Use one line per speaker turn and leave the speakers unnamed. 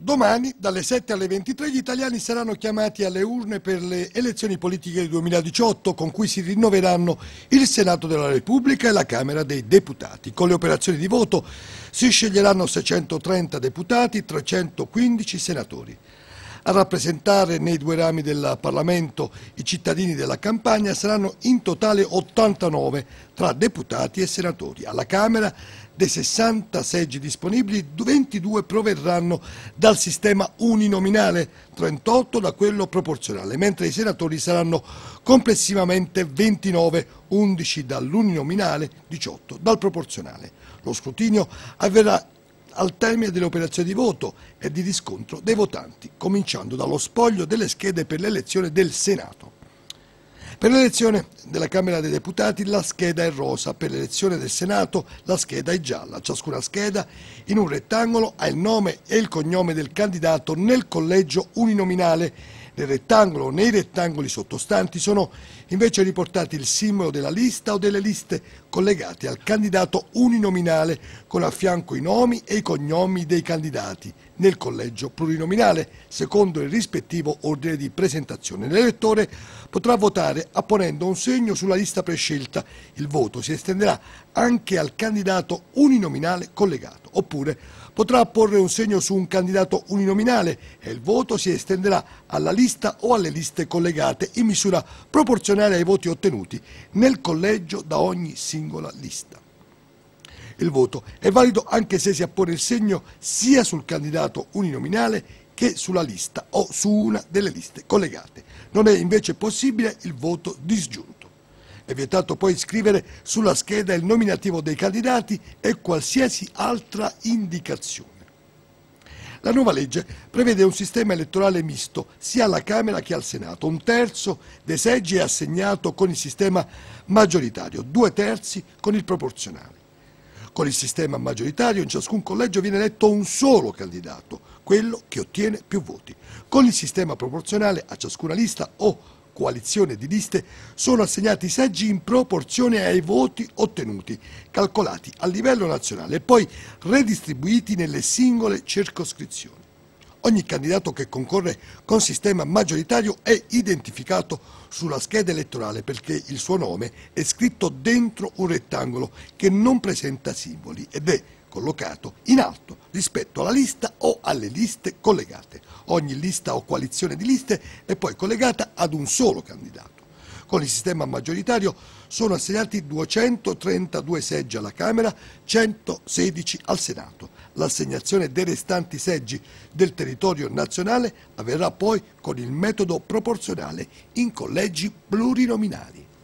Domani, dalle 7 alle 23, gli italiani saranno chiamati alle urne per le elezioni politiche del 2018, con cui si rinnoveranno il Senato della Repubblica e la Camera dei Deputati. Con le operazioni di voto si sceglieranno 630 deputati, 315 senatori. A rappresentare nei due rami del Parlamento i cittadini della campagna saranno in totale 89 tra deputati e senatori. Alla Camera dei 60 seggi disponibili, 22 proverranno dal sistema uninominale, 38 da quello proporzionale, mentre i senatori saranno complessivamente 29, 11 dall'uninominale, 18 dal proporzionale. Lo scrutinio avverrà al termine delle operazioni di voto e di riscontro dei votanti, cominciando dallo spoglio delle schede per l'elezione del Senato. Per l'elezione della Camera dei Deputati la scheda è rosa, per l'elezione del Senato la scheda è gialla. Ciascuna scheda in un rettangolo ha il nome e il cognome del candidato nel collegio uninominale. Nel rettangolo nei rettangoli sottostanti sono Invece riportate il simbolo della lista o delle liste collegate al candidato uninominale con a fianco i nomi e i cognomi dei candidati nel collegio plurinominale secondo il rispettivo ordine di presentazione. L'elettore potrà votare apponendo un segno sulla lista prescelta. Il voto si estenderà anche al candidato uninominale collegato oppure potrà apporre un segno su un candidato uninominale e il voto si estenderà alla lista o alle liste collegate in misura proporzionale proporzionale ai voti ottenuti nel collegio da ogni singola lista. Il voto è valido anche se si appone il segno sia sul candidato uninominale che sulla lista o su una delle liste collegate. Non è invece possibile il voto disgiunto. È vietato poi scrivere sulla scheda il nominativo dei candidati e qualsiasi altra indicazione. La nuova legge prevede un sistema elettorale misto sia alla Camera che al Senato. Un terzo dei seggi è assegnato con il sistema maggioritario, due terzi con il proporzionale. Con il sistema maggioritario in ciascun collegio viene eletto un solo candidato, quello che ottiene più voti. Con il sistema proporzionale a ciascuna lista o coalizione di liste sono assegnati seggi in proporzione ai voti ottenuti, calcolati a livello nazionale e poi redistribuiti nelle singole circoscrizioni. Ogni candidato che concorre con sistema maggioritario è identificato sulla scheda elettorale perché il suo nome è scritto dentro un rettangolo che non presenta simboli ed è collocato in alto rispetto alla lista o alle liste collegate. Ogni lista o coalizione di liste è poi collegata ad un solo candidato. Con il sistema maggioritario sono assegnati 232 seggi alla Camera, 116 al Senato. L'assegnazione dei restanti seggi del territorio nazionale avverrà poi con il metodo proporzionale in collegi plurinominali.